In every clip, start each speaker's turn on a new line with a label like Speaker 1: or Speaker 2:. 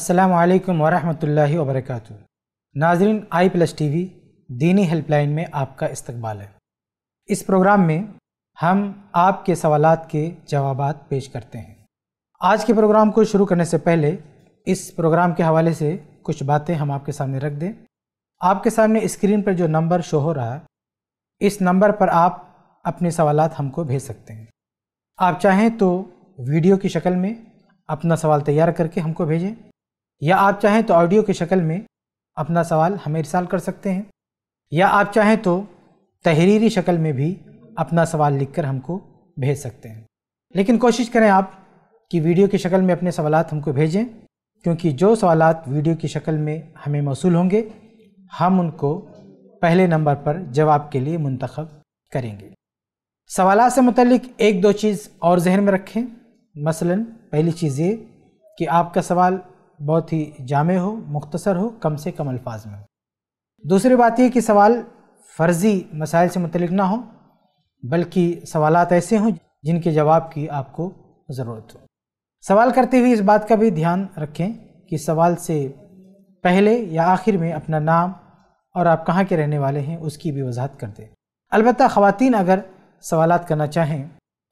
Speaker 1: अस्सलाम वालेकुम वरहमतुल्लाहि वबरकatuh नाजरीन आई प्लस टी वी दीनी हेल्पलाइन में आपका इस्तकबाल है इस प्रोग्राम में हम आपके सवाल के जवाब पेश करते हैं आज के प्रोग्राम को शुरू करने से पहले इस प्रोग्राम के हवाले से कुछ बातें हम आपके सामने रख दें आपके सामने स्क्रीन पर जो नंबर शो हो रहा है इस नंबर पर आप अपने सवाल हमको भेज सकते हैं आप चाहें तो वीडियो की शक्ल में अपना सवाल तैयार करके हमको भेजें या आप चाहें तो ऑडियो की शक्ल में अपना सवाल हमें रिसाल कर सकते हैं या आप चाहें तो तहरीरी शक्ल में भी अपना सवाल लिखकर हमको भेज सकते हैं लेकिन कोशिश करें आप कि वीडियो की शक्ल में अपने सवाल हमको भेजें क्योंकि जो सवाल वीडियो की शक्ल में हमें मौसू होंगे हम उनको पहले नंबर पर जवाब के लिए मंतखब करेंगे सवाल से मुतलिक एक दो चीज़ और जहन में रखें मसलन पहली चीज़ ये कि आपका सवाल बहुत ही जामे हो मुख्तसर हो कम से कम अल्फाज में हो दूसरी बात यह कि सवाल फ़र्ज़ी मसाइल से मुतलिक ना हो बल्कि सवाल ऐसे हों जिनके जवाब की आपको ज़रूरत हो सवाल करते हुए इस बात का भी ध्यान रखें कि सवाल से पहले या आखिर में अपना नाम और आप कहाँ के रहने वाले हैं उसकी भी वजाहत कर दें अलबत् ख़वान अगर सवाल करना चाहें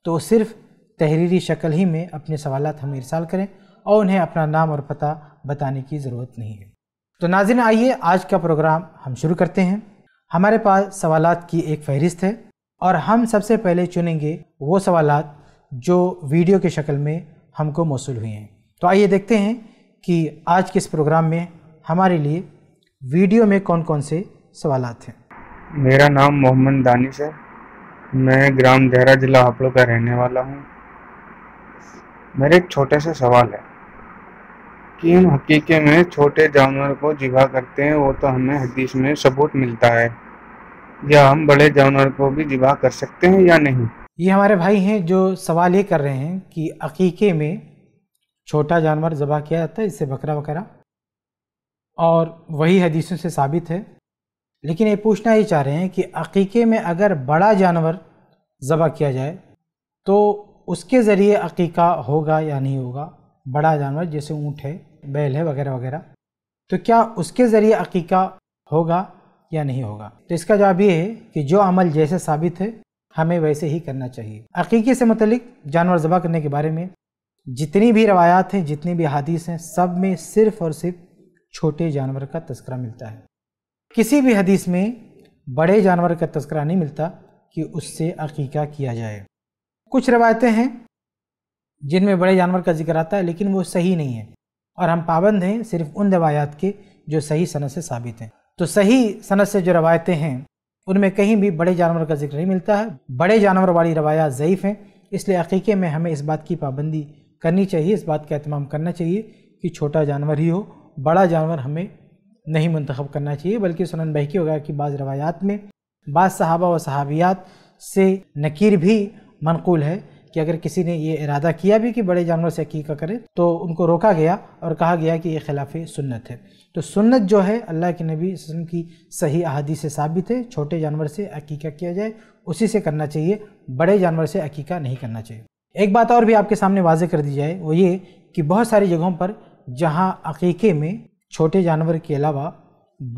Speaker 1: तो सिर्फ़ तहरीरी शक्ल ही में अपने सवाल हम इरसाल करें और उन्हें अपना नाम और पता बताने की ज़रूरत नहीं है तो नाजिन आइए आज का प्रोग्राम हम शुरू करते हैं हमारे पास सवाल की एक फहरिस्त है और हम सबसे पहले चुनेंगे वो सवाल जो वीडियो की शक्ल में हमको मौसू हुए हैं तो आइए देखते हैं कि आज के इस प्रोग्राम में हमारे लिए वीडियो में कौन कौन से सवाल हैं
Speaker 2: मेरा नाम मोहम्मद दानिश है मैं ग्राम देहरा जिला हापड़ों का रहने वाला हूँ मेरे एक छोटे से सवाल है किन हकीके में छोटे जानवर को जिगा करते हैं वो तो हमें हदीस में सबूत मिलता है या हम बड़े जानवर को भी जिगा कर सकते हैं या नहीं
Speaker 1: ये हमारे भाई हैं जो सवाल ये कर रहे हैं कि अकीके में छोटा जानवर ज़बा किया जाता है इससे बकरा वगैरह और वही हदीसों से साबित है लेकिन ये पूछना ये चाह रहे हैं कि अकीके में अगर बड़ा जानवर ज़बा किया जाए तो उसके ज़रिए अकीका होगा या नहीं होगा बड़ा जानवर जैसे ऊँट है बैल है वगैरह वगैरह तो क्या उसके ज़रिए अकीका होगा या नहीं होगा तो इसका जवाब ये है कि जो अमल जैसे साबित है हमें वैसे ही करना चाहिए अकीके से मतलब जानवर ज़बह करने के बारे में जितनी भी रवायात हैं जितनी भी हदीस हैं सब में सिर्फ़ और सिर्फ छोटे जानवर का तस्करा मिलता है किसी भी हदीस में बड़े जानवर का तस्करा नहीं मिलता कि उससे अकीका किया जाए कुछ रवायतें हैं जिनमें बड़े जानवर का जिक्र आता है लेकिन वो सही नहीं है और हम पाबंद हैं सिर्फ उन रवायात के जो सही सनत से साबित हैं तो सही सनत से जो रवायतें हैं उनमें कहीं भी बड़े जानवर का जिक्र नहीं मिलता है बड़े जानवर वाली रवायात ज़यीफ़ हैं इसलिए अकीके में हमें इस बात की पाबंदी करनी चाहिए इस बात का अहतमाम करना चाहिए कि छोटा जानवर ही हो बड़ा जानवर हमें नहीं मंतखब करना चाहिए बल्कि सुनन बहकी वगैरह की बाज़ रवायात में बाज़ सहाबा व सहाबियात से नकीर भी मनकूल है कि अगर किसी ने ये इरादा किया भी कि बड़े जानवर से अकीका करे तो उनको रोका गया और कहा गया कि ये खिलाफ सुन्नत है तो सुन्नत जो है अल्लाह के नबी वसम की सही अहदी से साबित है छोटे जानवर से अकीका किया जाए उसी से करना चाहिए बड़े जानवर से अकीका नहीं करना चाहिए एक बात और भी आपके सामने वाजे कर दी जाए वो ये कि बहुत सारी जगहों पर जहाँ अकीके में छोटे जानवर के अलावा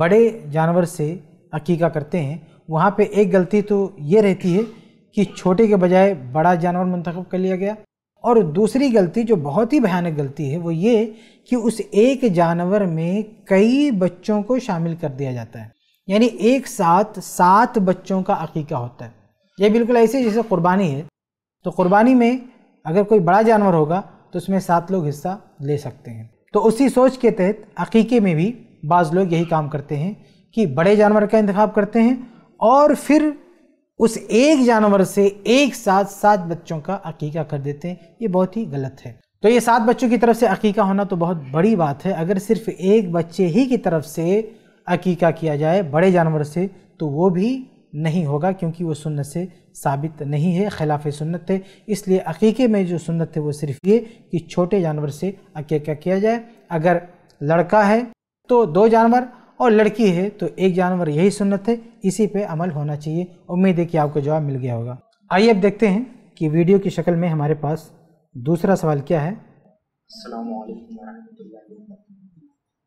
Speaker 1: बड़े जानवर से अकीका करते हैं वहाँ पे एक गलती तो ये रहती है कि छोटे के बजाय बड़ा जानवर मंतखब कर लिया गया और दूसरी गलती जो बहुत ही भयानक गलती है वो ये कि उस एक जानवर में कई बच्चों को शामिल कर दिया जाता है यानी एक साथ सात बच्चों का अकीका होता है ये बिल्कुल ऐसे जैसे कुर्बानी है तो कुर्बानी में अगर कोई बड़ा जानवर होगा तो उसमें सात लोग हिस्सा ले सकते हैं तो उसी सोच के तहत अकीके में भी बाज़ लोग यही काम करते हैं कि बड़े जानवर का इंतखब करते हैं और फिर उस एक जानवर से एक साथ सात बच्चों का अकीका कर देते हैं ये बहुत ही गलत है तो ये सात बच्चों की तरफ से अकीका होना तो बहुत बड़ी बात है अगर सिर्फ एक बच्चे ही की तरफ से अकीका किया जाए बड़े जानवर से तो वो भी नहीं होगा क्योंकि वो सुन्नत से साबित नहीं है खिलाफ सुन्नत है इसलिए अकीके में जो सुन्नत है वो सिर्फ ये कि छोटे जानवर से अकीका किया जाए अगर लड़का है तो दो जानवर और लड़की है तो एक जानवर यही सुन्नत है इसी पे अमल होना चाहिए उम्मीद है कि आपको जवाब मिल गया होगा आइए अब देखते हैं कि वीडियो की शक्ल में हमारे पास दूसरा सवाल क्या है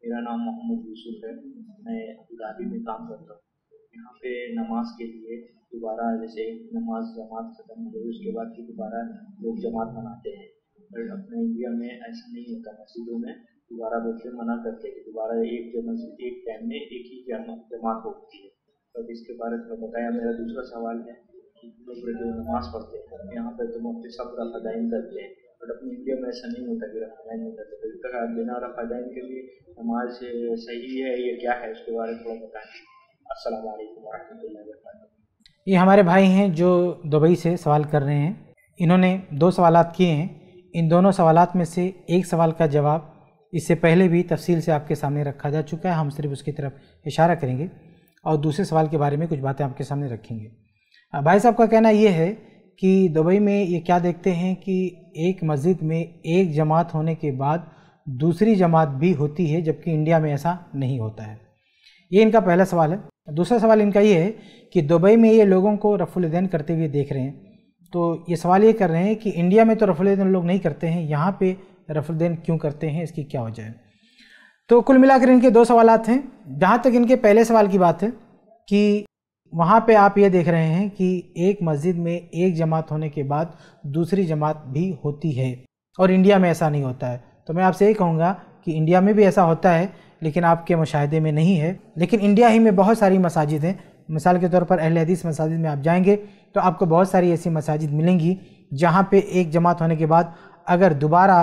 Speaker 1: मेरा नाम मोहम्मद यूसुफ है मैं में काम करता हूँ
Speaker 2: यहाँ पे नमाज के लिए दोबारा जैसे नमाज जमात खत्म हो गई उसके बाद फिर दोबारा
Speaker 1: लोग जमात मनाते
Speaker 2: हैं पर अपने इंडिया में ऐसा नहीं होता मस्जिदों में दोबारा बच्चे मना करते हैं कि दोबारा एक जमा एक टाइम में एक ही जमा जमात होती है तब इसके बारे में बताया मेरा दूसरा सवाल है कि लोग जो नमाज पढ़ते हैं यहाँ पर तुम तो अपने सब रफादाइन करते हैं बट अपने इंडिया में ऐसा नहीं होता कि रफादाइन नहीं करते तो तक आप बिना रफादाइन के लिए नमाज सही है या क्या है उसके बारे में थोड़ा बताएँ असल
Speaker 1: वरहमल ये हमारे भाई हैं जो दुबई से सवाल कर रहे हैं इन्होंने दो सवाल किए हैं इन दोनों सवालत में से एक सवाल का जवाब इससे पहले भी तफसील से आपके सामने रखा जा चुका है हम सिर्फ उसकी तरफ इशारा करेंगे और दूसरे सवाल के बारे में कुछ बातें आपके सामने रखेंगे भाई साहब का कहना यह है कि दुबई में ये क्या देखते हैं कि एक मस्जिद में एक जमात होने के बाद दूसरी जमात भी होती है जबकि इंडिया में ऐसा नहीं होता है ये इनका पहला सवाल है दूसरा सवाल इनका ये है कि दुबई में ये लोगों को रफुलदैन करते हुए देख रहे हैं तो ये सवाल ये कर रहे हैं कि इंडिया में तो रफुलदैन लोग नहीं करते हैं यहाँ पे देन क्यों करते हैं इसकी क्या वजह है तो कुल मिलाकर इनके दो सवाल हैं जहाँ तक इनके पहले सवाल की बात है कि वहाँ पे आप ये देख रहे हैं कि एक मस्जिद में एक जमात होने के बाद दूसरी जमात भी होती है और इंडिया में ऐसा नहीं होता है तो मैं आपसे यही कहूँगा कि इंडिया में भी ऐसा होता है लेकिन आपके मुशाहे में नहीं है लेकिन इंडिया ही में बहुत सारी मसाजिद हैं मिसाल के तौर पर अहल हदीस मसाजिद में आप जाएंगे तो आपको बहुत सारी ऐसी मसाजिद मिलेंगी जहाँ पे एक जमात होने के बाद अगर दोबारा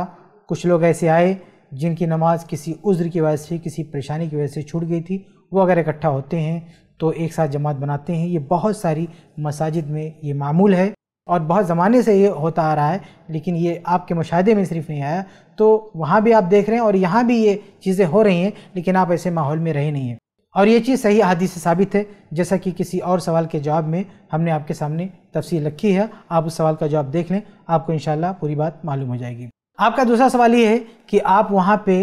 Speaker 1: कुछ लोग ऐसे आए जिनकी नमाज़ किसी उज्र की वजह से किसी परेशानी की वजह से छूट गई थी वो अगर इकट्ठा होते हैं तो एक साथ जमात बनाते हैं ये बहुत सारी मसाजिद में ये मामूल है और बहुत ज़माने से ये होता आ रहा है लेकिन ये आपके मुशाहे में सिर्फ नहीं आया तो वहाँ भी आप देख रहे हैं और यहाँ भी ये चीज़ें हो रही हैं लेकिन आप ऐसे माहौल में रहे नहीं हैं और ये चीज़ सही हादी से साबित है जैसा कि किसी और सवाल के जवाब में हमने आपके सामने तफसील रखी है आप उस सवाल का जवाब देख लें आपको इन पूरी बात मालूम हो जाएगी आपका दूसरा सवाल ये है कि आप वहाँ पे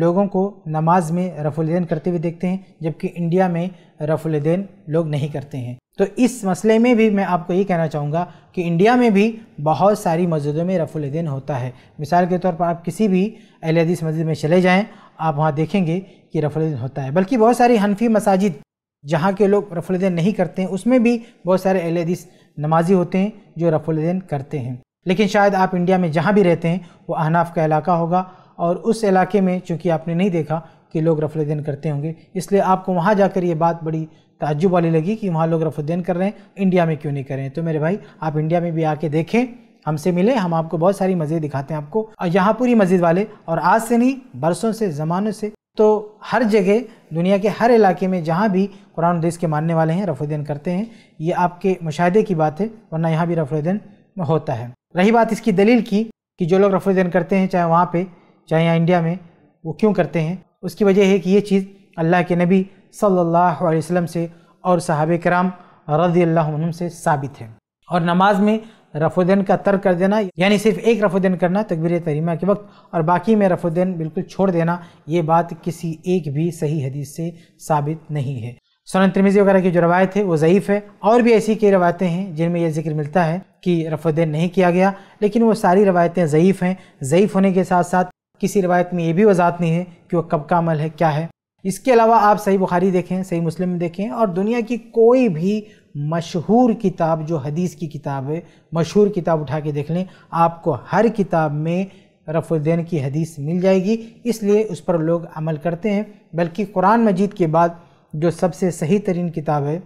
Speaker 1: लोगों को नमाज में रफुलदेन करते हुए देखते हैं जबकि इंडिया में रफुलदेन लोग नहीं करते हैं तो इस मसले में भी मैं आपको ये कहना चाहूँगा कि इंडिया में भी बहुत सारी मस्जिदों में रफुलदेन होता है मिसाल के तौर पर आप किसी भी अहल मस्जिद में चले जाएँ आप वहाँ देखेंगे कि रफुलदेन होता है बल्कि बहुत सारी हनफी मसाजिद जहाँ के लोग रफुलदैन नहीं करते हैं उसमें भी बहुत सारे अहल नमाजी होते हैं जो रफुलदेन करते हैं लेकिन शायद आप इंडिया में जहाँ भी रहते हैं वो अहनाफ का इलाका होगा और उस इलाके में चूँकि आपने नहीं देखा कि लोग रफलदैन करते होंगे इसलिए आपको वहाँ जाकर ये बात बड़ी ताज्जुब वाली लगी कि वहाँ लोग रफलदैन कर रहे हैं इंडिया में क्यों नहीं कर रहे हैं तो मेरे भाई आप इंडिया में भी आके देखें हमसे मिले हम आपको बहुत सारी मज़े दिखाते हैं आपको और यहाँ पूरी मस्जिद वाले और आज से नहीं बरसों से ज़मानों से तो हर जगह दुनिया के हर इलाके में जहाँ भी कुरान देश के मानने वाले हैं रफ़ुद्दीन करते हैं ये आपके मुशाहदे की बात है वरना यहाँ भी रफ़ुद्दीन होता है रही बात इसकी दलील की कि जो लोग रफोजन करते हैं चाहे वहाँ पर चाहे यहाँ इंडिया में वो क्यों करते हैं उसकी वजह है कि ये चीज़ अल्लाह के नबी सल्लल्लाहु अलैहि वसल्लम से और साहब कराम रजी अल्लाह से साबित है और नमाज में रफोदन का तर्क कर देना यानी सिर्फ एक रफोदन करना तकबीर तरीमा के वक्त और बाकी में रफोदन बिल्कुल छोड़ देना ये बात किसी एक भी सही हदीस से साबित नहीं है सन तिरमिज़ी वगैरह की जो रवायत है वो ज़यीफ़ है और भी ऐसी कई रवायतें हैं जिनमें यह जिक्र मिलता है कि रफदे नहीं किया गया लेकिन वो सारी रवायतें ज़यीफ़ हैं ज़यीफ़ होने के साथ साथ किसी रवायत में ये भी वजात नहीं है कि वह कब का अमल है क्या है इसके अलावा आप सही बुखारी देखें सही मुस्लिम देखें और दुनिया की कोई भी मशहूर किताब जो हदीस की किताब है मशहूर किताब उठा के देख लें आपको हर किताब में रफुद्दीन की हदीस मिल जाएगी इसलिए उस पर लोग अमल करते हैं बल्कि कुरान मजीद के बाद जो सबसे सही तरीन किताब है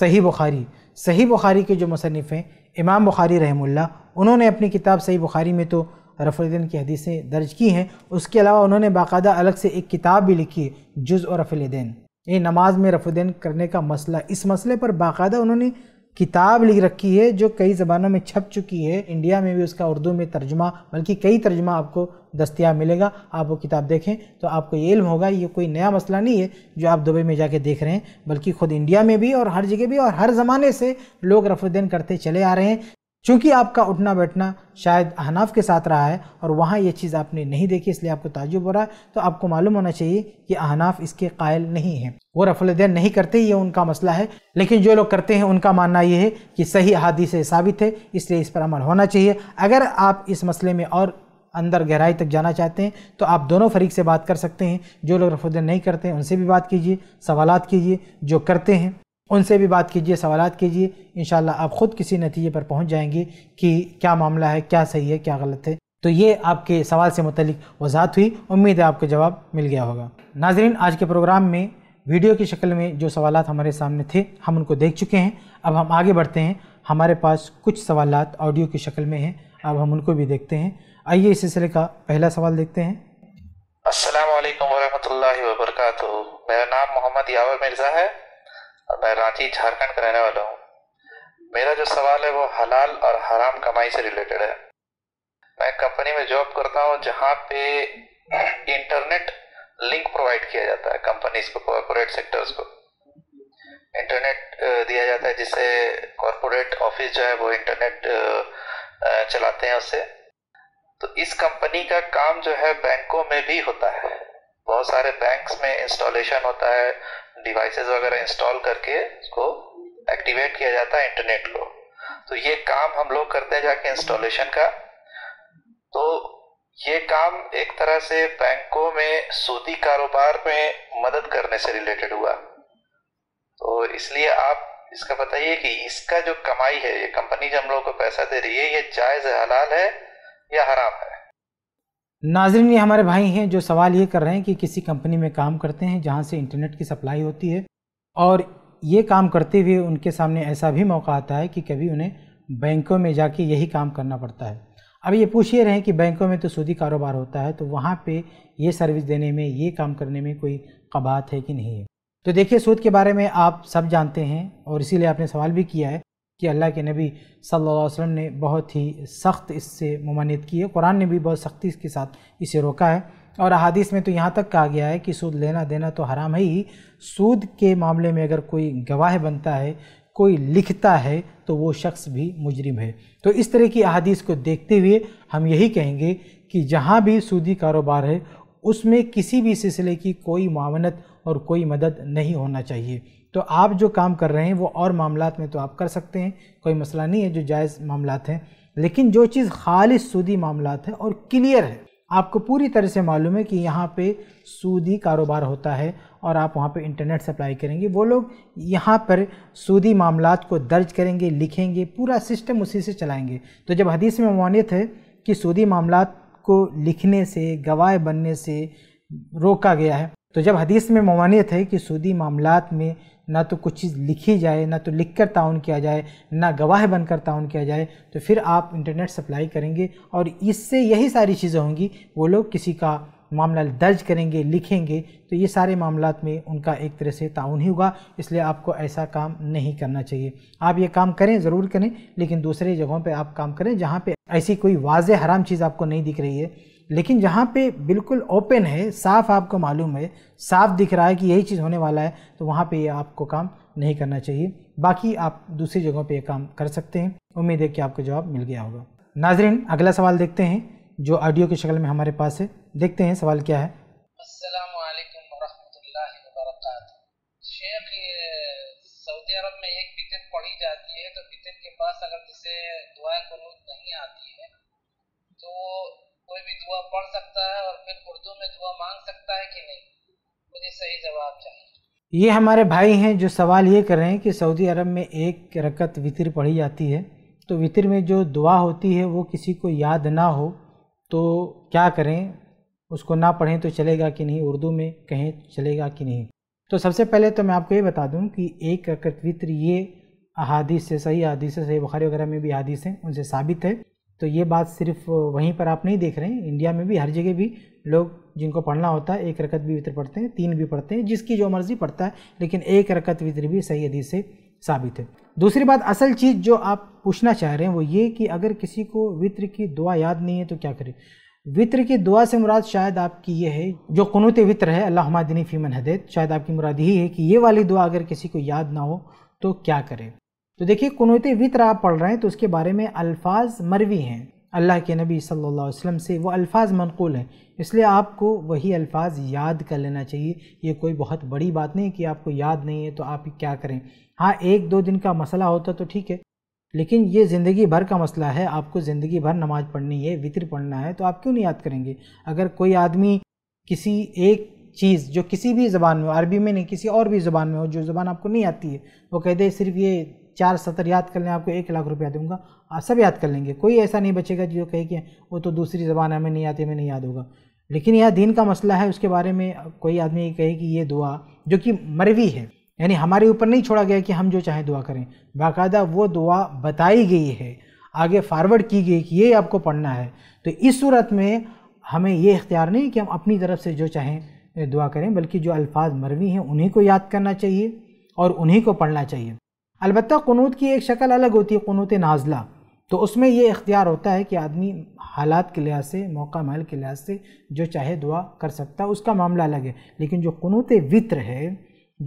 Speaker 1: सही बुखारी सही बुखारी के जो मुसनफ़ हैं इमाम बुखारी रहमुल्ला उन्होंने अपनी किताब सही बुखारी में तो रफ़लदीन की हदीसें दर्ज की हैं उसके अलावा उन्होंने बाकायदा अलग से एक किताब भी लिखी है जुज़ और रफ़लदैन ये नमाज में रफ़लदैन करने का मसला इस मसले पर बाकायदा उन्होंने किताब लिख रखी है जो कई ज़बानों में छप चुकी है इंडिया में भी उसका उर्दू में तर्जुमा बल्कि कई तर्जुमा आपको दस्तियाब मिलेगा आप वो किताब देखें तो आपको ये इल्म होगा ये कोई नया मसला नहीं है जो आप दुबई में जाके देख रहे हैं बल्कि खुद इंडिया में भी और हर जगह भी और हर ज़माने से लोग रफुद्दीन करते चले आ रहे हैं चूँकि आपका उठना बैठना शायद अहनाफ के साथ रहा है और वहाँ ये चीज़ आपने नहीं देखी इसलिए आपको ताजुब हो रहा है तो आपको मालूम होना चाहिए कि अहनाफ इसके कायल नहीं है वो दिन नहीं करते ये उनका मसला है लेकिन जो लोग करते हैं उनका मानना ये है कि सही अहादी से साबित है इसलिए इस पर अमल होना चाहिए अगर आप इस मसले में और अंदर गहराई तक जाना चाहते हैं तो आप दोनों फरीक से बात कर सकते हैं जो लोग रफुद्दीन नहीं करते हैं उनसे भी बात कीजिए सवालत कीजिए जो करते हैं उनसे भी बात कीजिए सवाल कीजिए इन आप ख़ुद किसी नतीजे पर पहुँच जाएंगे कि क्या मामला है क्या सही है क्या गलत है तो ये आपके सवाल से मतलब वजाहत हुई उम्मीद है आपको जवाब मिल गया होगा नाजरीन आज के प्रोग्राम में वीडियो की शक्ल में जो सवाल हमारे सामने थे हम उनको देख चुके हैं अब हम आगे बढ़ते हैं हमारे पास कुछ सवाल ऑडियो की शक्ल में हैं अब हम उनको भी देखते हैं आइए इस सिलसिले का पहला सवाल देखते हैं असल
Speaker 2: वरहमल वर्क मेरा नाम मोहम्मद यावर मिर्ज़ा है और मैं रांची झारखंड का रहने वाला हूँ मेरा जो सवाल है वो हलाल और हराम कमाई से रिलेटेड है मैं कंपनी में जॉब करता हूँ जहाँ पे इंटरनेट लिंक प्रोवाइड किया जाता है कंपनीज को कॉरपोरेट सेक्टर्स को इंटरनेट दिया जाता है जिससे कॉरपोरेट ऑफिस जो है वो इंटरनेट चलाते हैं उससे तो इस कंपनी का काम जो है बैंकों में भी होता है बहुत सारे बैंक्स में इंस्टॉलेशन होता है डिवाइसेस वगैरह इंस्टॉल करके उसको एक्टिवेट किया जाता है इंटरनेट को तो ये काम हम लोग करते हैं जाके इंस्टॉलेशन का तो ये काम एक तरह से बैंकों में सूती कारोबार में मदद करने से रिलेटेड हुआ तो इसलिए आप इसका बताइए कि इसका जो कमाई है ये कंपनी जो हम लोगों को पैसा दे रही है ये जायज हलाल है या हराम है
Speaker 1: नाजरन ये हमारे भाई हैं जो सवाल ये कर रहे हैं कि किसी कंपनी में काम करते हैं जहाँ से इंटरनेट की सप्लाई होती है और ये काम करते हुए उनके सामने ऐसा भी मौका आता है कि कभी उन्हें बैंकों में जाके यही काम करना पड़ता है अब ये पूछ ये रहे हैं कि बैंकों में तो सूदी कारोबार होता है तो वहाँ पे ये सर्विस देने में ये काम करने में कोई कबात है कि नहीं है तो देखिए सूद के बारे में आप सब जानते हैं और इसीलिए आपने सवाल भी किया है कि अल्लाह के नबी सल्लल्लाहु अलैहि वसल्लम ने बहुत ही सख्त इससे ममानियत की है कुरान ने भी बहुत सख्ती इसके साथ इसे रोका है और अहादीस में तो यहाँ तक कहा गया है कि सूद लेना देना तो हराम है ही सूद के मामले में अगर कोई गवाह बनता है कोई लिखता है तो वो शख्स भी मुजरिम है तो इस तरह की अहादीस को देखते हुए हम यही कहेंगे कि जहाँ भी सूदी कारोबार है उसमें किसी भी सिलसिले की कोई मावनत और कोई मदद नहीं होना चाहिए तो आप जो काम कर रहे हैं वो और मामला में तो आप कर सकते हैं कोई मसला नहीं है जो जायज़ मामला हैं लेकिन जो चीज़ खालिश सूदी मामला है और क्लियर है आपको पूरी तरह से मालूम है कि यहाँ पे सूदी कारोबार होता है और आप वहाँ पे इंटरनेट सप्लाई करेंगे वो लोग यहाँ पर सूदी मामला को दर्ज करेंगे लिखेंगे पूरा सिस्टम उसी से चलाएंगे तो जब हदीस में मानित है कि सूदी मामला को लिखने से गवाह बनने से रोका गया है तो जब हदीस में मवानियत है कि सूदी मामला में ना तो कुछ चीज़ लिखी जाए ना तो लिख कर ताउन किया जाए ना गवाह बनकर ताउन किया जाए तो फिर आप इंटरनेट सप्लाई करेंगे और इससे यही सारी चीज़ें होंगी वो लोग किसी का मामला दर्ज करेंगे लिखेंगे तो ये सारे मामला में उनका एक तरह से ताउन ही होगा इसलिए आपको ऐसा काम नहीं करना चाहिए आप ये काम करें ज़रूर करें लेकिन दूसरे जगहों पे आप काम करें जहाँ पे ऐसी कोई वाज हराम चीज़ आपको नहीं दिख रही है लेकिन जहाँ पे बिल्कुल ओपन है साफ आपको मालूम है साफ दिख रहा है कि यही चीज़ होने वाला है तो वहाँ पे ये आपको काम नहीं करना चाहिए बाकी आप दूसरी जगहों पे ये काम कर सकते हैं उम्मीद है कि आपको जवाब मिल गया होगा नाजरीन अगला सवाल देखते हैं जो ऑडियो की शक्ल में हमारे पास है देखते हैं सवाल क्या है
Speaker 2: सऊदी अरब में एक बितर पढ़ी जाती है तो बितर के पास अगर जिसे दुआ नहीं आती है तो कोई भी दुआ पढ़ सकता है और फिर उर्दू में दुआ मांग सकता है कि नहीं
Speaker 1: मुझे सही जवाब चाहिए ये हमारे भाई हैं जो सवाल ये कर रहे हैं कि सऊदी अरब में एक रकत वितर पढ़ी जाती है तो वितर में जो दुआ होती है वो किसी को याद ना हो तो क्या करें उसको ना पढ़ें तो चलेगा कि नहीं उर्दू में कहें चलेगा कि नहीं तो सबसे पहले तो मैं आपको ये बता दूं कि एक रकत वितर ये अहादीस से सही अहादीस से सही बुखारी वगैरह में भी अहादीस हैं उनसे साबित है तो ये बात सिर्फ वहीं पर आप नहीं देख रहे हैं इंडिया में भी हर जगह भी लोग जिनको पढ़ना होता है एक रकत भी वितर पढ़ते हैं तीन भी पढ़ते हैं जिसकी जो मर्ज़ी पढ़ता है लेकिन एक रकत वितर भी सही हदीस से साबित है दूसरी बात असल चीज़ जो आप पूछना चाह रहे हैं वो ये कि अगर किसी को वित्र की दुआ याद नहीं है तो क्या करें वित्र की दुआ से मुराद शायद आपकी ये है जो कनूत वित्र है अल्लाह दिनी फ़ीमन हदैत शायद आपकी मुराद यही है कि ये वाली दुआ अगर किसी को याद ना हो तो क्या करें तो देखिए कुनूत वितर आप पढ़ रहे हैं तो उसके बारे में अल्फाज मरवी हैं अल्लाह के नबी सल्लल्लाहु अलैहि वसल्लम से वो अल्फाज मनकूल हैं इसलिए आपको वही अल्फाज याद कर लेना चाहिए ये कोई बहुत बड़ी बात नहीं कि आपको याद नहीं है तो आप क्या करें हाँ एक दो दिन का मसला होता तो ठीक है लेकिन ये ज़िंदगी भर का मसला है आपको ज़िंदगी भर नमाज़ पढ़नी है वितर पढ़ना है तो आप क्यों नहीं याद करेंगे अगर कोई आदमी किसी एक चीज़ जो किसी भी ज़बान में अरबी में नहीं किसी और भी ज़बान में हो जो ज़बान आपको नहीं आती है वो कह दे सिर्फ ये चार सत्र याद कर लें आपको एक लाख रुपया दूंगा आप सब याद कर लेंगे कोई ऐसा नहीं बचेगा जो कहे कि वो तो दूसरी ज़बान हमें नहीं आती हमें नहीं याद होगा लेकिन यह दीन का मसला है उसके बारे में कोई आदमी कहे कि ये दुआ जो कि मरवी है यानी हमारे ऊपर नहीं छोड़ा गया कि हम जो चाहें दुआ करें बाकायदा वो दुआ बताई गई है आगे फारवर्ड की गई कि ये आपको पढ़ना है तो इस सूरत में हमें ये इख्तियार नहीं कि हम अपनी तरफ से जो चाहें दुआ करें बल्कि जो अल्फाज मरवी हैं उन्हीं को याद करना चाहिए और उन्हीं को पढ़ना चाहिए अलबत् क़नूत की एक शक्ल अलग होती है क़नूत नाजला तो उसमें यह इख्तियार होता है कि आदमी हालात के लिहाज से मौका महल के लिहाज से जो चाहे दुआ कर सकता है उसका मामला अलग है लेकिन जो क़नूत वित्र है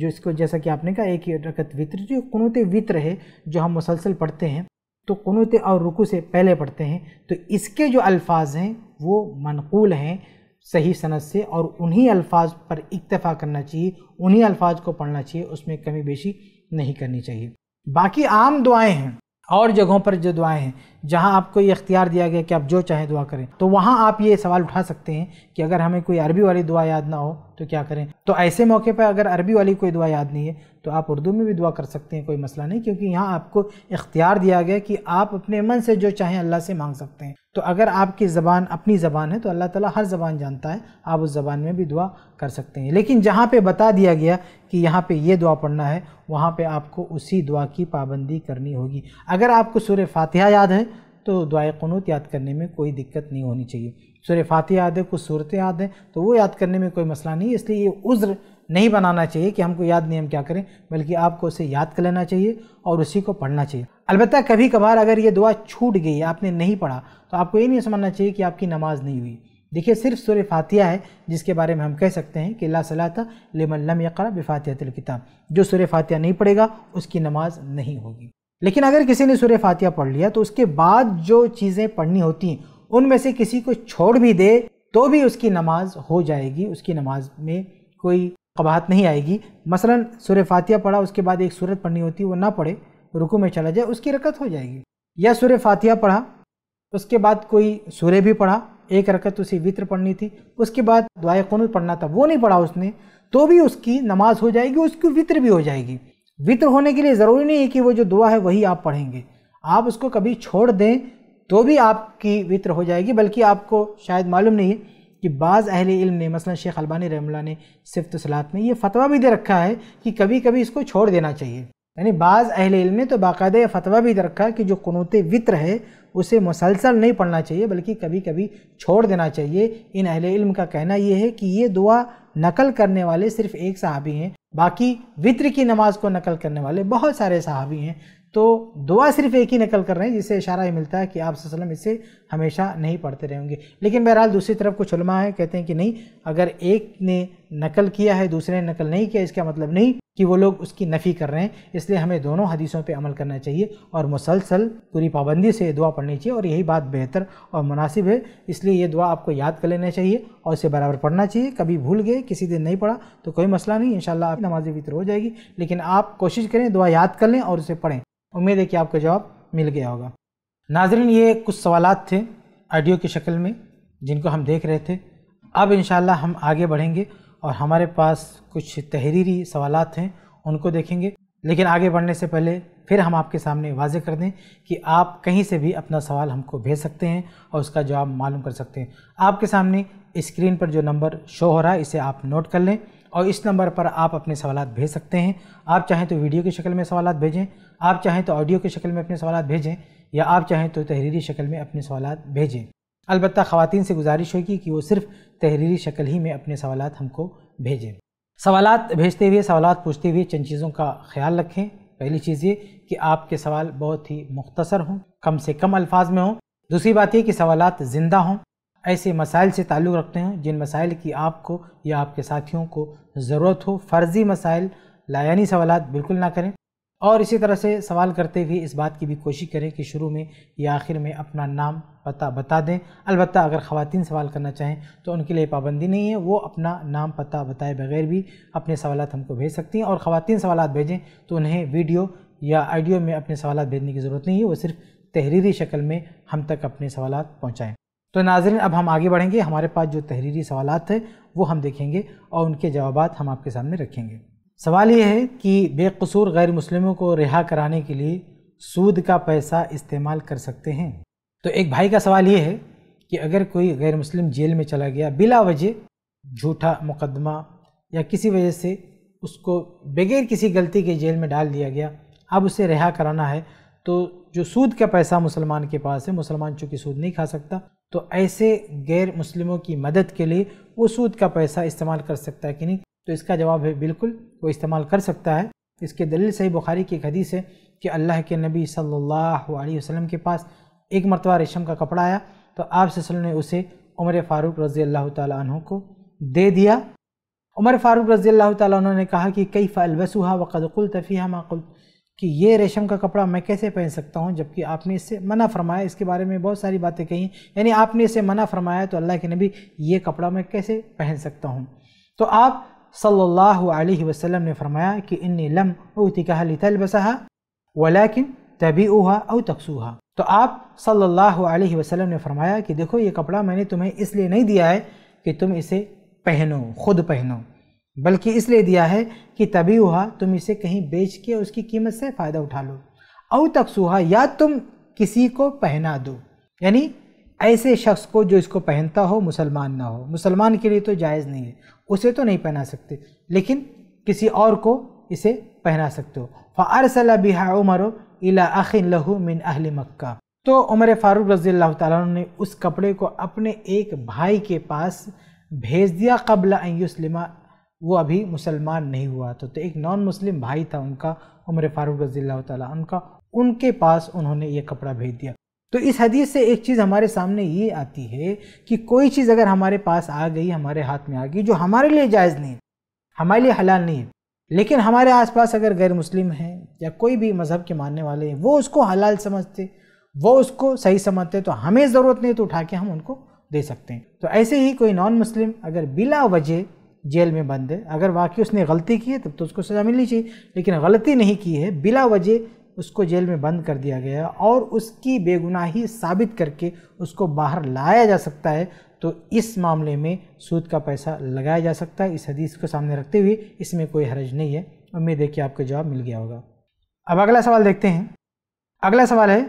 Speaker 1: जो इसको जैसा कि आपने कहा एक रकत वित्र जो क़नूत वित्र है जो हम मुसलसल पढ़ते हैं तो क़नूत और रुकू से पहले पढ़ते हैं तो इसके जो अल्फाज हैं वो मनकूल हैं सही सनत से और उन्हीं अल्फाज पर इक्तफ़ा करना चाहिए उन्हीं अल्फाज को पढ़ना चाहिए उसमें कमी बेशी नहीं करनी चाहिए बाकी आम दुआएं हैं और जगहों पर जो दुआएं हैं जहां आपको ये इख्तियार दिया गया कि आप जो चाहे दुआ करें तो वहां आप ये सवाल उठा सकते हैं कि अगर हमें कोई अरबी वाली दुआ याद ना हो तो क्या करें तो ऐसे मौके पर अगर अरबी वाली कोई दुआ याद नहीं है तो आप उर्दू में भी दुआ कर सकते हैं कोई मसला नहीं क्योंकि यहाँ आपको इख्तियार दिया गया कि आप अपने मन से जो चाहें अल्लाह से मांग सकते हैं तो अगर आपकी ज़बान अपनी ज़बान है तो अल्लाह ताला हर ज़बान जानता है आप उस ज़बान में भी दुआ कर सकते हैं लेकिन जहाँ पे बता दिया गया कि यहाँ पे ये दुआ पढ़ना है वहाँ पे आपको उसी दुआ की पाबंदी करनी होगी अगर आपको सूर्य फातिहा याद है तो दुआ क़नूत याद करने में कोई दिक्कत नहीं होनी चाहिए सूर्य फातिहा याद है कुछ सूरतें याद हैं तो वो याद करने में कोई मसला नहीं है इसलिए ये उज़्र नहीं बनाना चाहिए कि हमको याद नहीं हम क्या करें बल्कि आपको उसे याद कर लेना चाहिए और उसी को पढ़ना चाहिए अलबत् कभी कभार अगर ये दुआ छूट गई आपने नहीं पढ़ा तो आपको ये नहीं समझना चाहिए कि आपकी नमाज़ नहीं हुई देखिए सिर्फ सूर्य फातिया है जिसके बारे में हम कह सकते हैं कि ला सलाता लेमल्लम जो सूर्य फ़ातिया नहीं पढ़ेगा उसकी नमाज नहीं होगी लेकिन अगर किसी ने सूर्य फातिया पढ़ लिया तो उसके बाद जो चीज़ें पढ़नी होती हैं उनमें से किसी को छोड़ भी दे तो भी उसकी नमाज हो जाएगी उसकी नमाज में कोई कबाहत नहीं आएगी मसलन सूर्य फातिया पढ़ा उसके बाद एक सूरत पढ़नी होती है वो ना पढ़े रुकू में चला जाए उसकी रकत हो जाएगी या सूर्य फातिहा पढ़ा उसके बाद कोई सूर्य भी पढ़ा एक रकत उसे वित्र पढ़नी थी उसके बाद दुआ कौन पढ़ना था वो नहीं पढ़ा उसने तो भी उसकी नमाज हो जाएगी उसकी वित्र भी हो जाएगी वित्र होने के लिए ज़रूरी नहीं है कि वो जो दुआ है वही आप पढ़ेंगे आप उसको कभी छोड़ दें तो भी आपकी वित्र हो जाएगी बल्कि आपको शायद मालूम नहीं है कि बाज़ अहल इल्म ने मसलन शेख अलबानी रहमल्ला ने सिफ्त सलात में ये फतवा भी दे रखा है कि कभी कभी इसको छोड़ देना चाहिए यानी बाज़ अहल इल्म तो बाकायदा फतवा भी रखा कि जो कनूत वित्र है उसे मुसलसल नहीं पढ़ना चाहिए बल्कि कभी कभी छोड़ देना चाहिए इन अहल इल्म का कहना यह है कि ये दुआ नकल करने वाले सिर्फ़ एक सहाबी हैं बाकी वित्र की नमाज को नकल करने वाले बहुत सारे सहाबी हैं तो दुआ सिर्फ एक ही नकल कर रहे हैं जिससे इशारा ही मिलता है कि आप वसल्लम इसे हमेशा नहीं पढ़ते रहेंगे लेकिन बहरहाल दूसरी तरफ कुछ है कहते हैं कि नहीं अगर एक ने नकल किया है दूसरे ने नकल नहीं किया इसका मतलब नहीं कि वो लोग उसकी नफ़ी कर रहे हैं इसलिए हमें दोनों हदीसों पे अमल करना चाहिए और मुसलसल पूरी पाबंदी से ये दुआ पढ़नी चाहिए और यही बात बेहतर और मुनासिब है इसलिए ये दुआ आपको याद कर लेना चाहिए और इसे बराबर पढ़ना चाहिए कभी भूल गए किसी दिन नहीं पढ़ा तो कोई मसला नहीं इन आपकी नमाज फितर हो जाएगी लेकिन आप कोशिश करें दुआ याद कर लें और उसे पढ़ें उम्मीद है कि आपका जवाब मिल गया होगा नाजरन ये कुछ सवाल थे ऑडियो की शक्ल में जिनको हम देख रहे थे अब इन हम आगे बढ़ेंगे और हमारे पास कुछ तहरीरी सवाल हैं उनको देखेंगे लेकिन आगे बढ़ने से पहले फिर हम आपके सामने वाजे कर दें कि आप कहीं से भी अपना सवाल हमको भेज सकते हैं और उसका जवाब मालूम कर सकते हैं आपके सामने स्क्रीन पर जो नंबर शो हो रहा है इसे आप नोट कर लें और इस नंबर पर आप अपने सवाल भेज सकते हैं आप चाहें तो वीडियो की शक्ल में सवाल भेजें आप चाहें तो ऑडियो की शक्ल में अपने सवाल भेजें या आप चाहें तो तहरीरी शक्ल में अपने सवाल भेजें अलबत्त ख़वान से गुजारिश होगी कि वो सिर्फ तहरीरी शक्ल ही में अपने सवाल हमको भेजें सवाल भेजते हुए सवाल पूछते हुए चंद चीज़ों का ख्याल रखें पहली चीज़ ये कि आपके सवाल बहुत ही मुख्तसर हों कम से कम अल्फाज में हों दूसरी बात यह कि सवाल ज़िंदा हों ऐसे मसाइल से ताल्लुक़ रखते हैं जिन मसाइल की आपको या आपके साथियों को ज़रूरत हो फ़र्ज़ी मसाइल लायानी सवाल बिल्कुल ना करें और इसी तरह से सवाल करते हुए इस बात की भी कोशिश करें कि शुरू में या आखिर में अपना नाम पता बता दें अलबत् अगर ख़वान सवाल करना चाहें तो उनके लिए पाबंदी नहीं है वो अपना नाम पता बताए बगैर भी अपने सवाल हमको भेज सकती हैं और ख़वान सवाल भेजें तो उन्हें वीडियो या आइडियो में अपने सवाल भेजने की ज़रूरत नहीं है वो सिर्फ तहरीरी शक्ल में हम तक अपने सवाल पहुँचाएँ तो नाजरन अब हम आगे बढ़ेंगे हमारे पास जो तहरीरी सवाल थे वो हम देखेंगे और उनके जवाब हम आपके सामने रखेंगे सवाल ये है कि बेकसूर गैर मुस्लिमों को रिहा कराने के लिए सूद का पैसा इस्तेमाल कर सकते हैं तो एक भाई का सवाल ये है कि अगर कोई गैर मुस्लिम जेल में चला गया बिला वजह झूठा मुकदमा या किसी वजह से उसको बगैर किसी गलती के जेल में डाल दिया गया अब उसे रिहा कराना है तो जो सूद का पैसा मुसलमान के पास है मुसलमान चूँकि सूद नहीं खा सकता तो ऐसे गैर मुस्लिमों की मदद के लिए वो सूद का पैसा इस्तेमाल कर सकता है कि नहीं तो इसका जवाब है बिल्कुल वो इस्तेमाल कर सकता है इसके दलील सही बुखारी की एक हदीस है कि अल्लाह के नबी सल्लल्लाहु अलैहि वसल्लम के पास एक मरतबा रेशम का कपड़ा आया तो आप ने उसे उमर फ़ारूक रज़ी अल्लाह तु को दे दिया उमर फ़ारूक रज़ी अल्लाह ने कहा कि कई फ़लबसुहा वक़दुल तफ़ीहा माकुल कि ये रेशम का कपड़ा मैं कैसे पहन सकता हूँ जबकि आपने इससे मना फरमाया इसके बारे में बहुत सारी बातें कही यानी आपने इसे मना फरमाया तो अल्लाह के नबी ये कपड़ा मैं कैसे पहन सकता हूँ तो आप सल्लल्लाहु अलैहि वसल्लम ने फरमाया कि इन्नी लम उतिकहा लितलबसहा वलाकिन तबीउहा औ तकसूहा तो आप सल्लल्लाहु अलैहि वसल्लम ने फरमाया कि देखो ये कपड़ा मैंने तुम्हें इसलिए नहीं दिया है कि तुम इसे पहनो खुद पहनो बल्कि इसलिए दिया है कि तभी हुआ तुम इसे कहीं बेच के उसकी कीमत से फ़ायदा उठा लो और तकसूहा या तुम किसी को पहना दो यानी ऐसे शख्स को जो इसको पहनता हो मुसलमान ना हो मुसलमान के लिए तो जायज़ नहीं है उसे तो नहीं पहना सकते लेकिन किसी और को इसे पहना सकते हो सला बिहा उमर इला अखिन लहू मिन अहल मक्का तो उमर फ़ारूक रज़ी अल्लाह ने उस कपड़े को अपने एक भाई के पास भेज दिया कबल युसलिमा वो अभी मुसलमान नहीं हुआ था तो, तो एक नॉन मुस्लिम भाई था उनका उमर फ़ारूक रजील्ला अल्लाह उनका उनके पास उन्होंने ये कपड़ा भेज दिया तो इस हदीस से एक चीज़ हमारे सामने ये आती है कि कोई चीज़ अगर हमारे पास आ गई हमारे हाथ में आ गई जो हमारे लिए जायज़ नहीं हमारे लिए हलाल नहीं है लेकिन हमारे आसपास अगर गैर मुस्लिम हैं या कोई भी मज़हब के मानने वाले हैं वो उसको हलाल समझते वो उसको सही समझते तो हमें ज़रूरत नहीं तो उठा के हम उनको दे सकते हैं तो ऐसे ही कोई नॉन मुस्लिम अगर बिला वजह जेल में बंद है अगर वाकई उसने गलती की है तब तो उसको सज़ा मिलनी चाहिए लेकिन गलती नहीं की है बिला वजह उसको जेल में बंद कर दिया गया और उसकी बेगुनाही साबित करके उसको बाहर लाया जा सकता है तो इस मामले में सूद का पैसा लगाया जा सकता है इस हदीस को सामने रखते हुए इसमें कोई हरज नहीं है उम्मीद है कि आपको जवाब मिल गया होगा अब अगला सवाल देखते हैं अगला सवाल है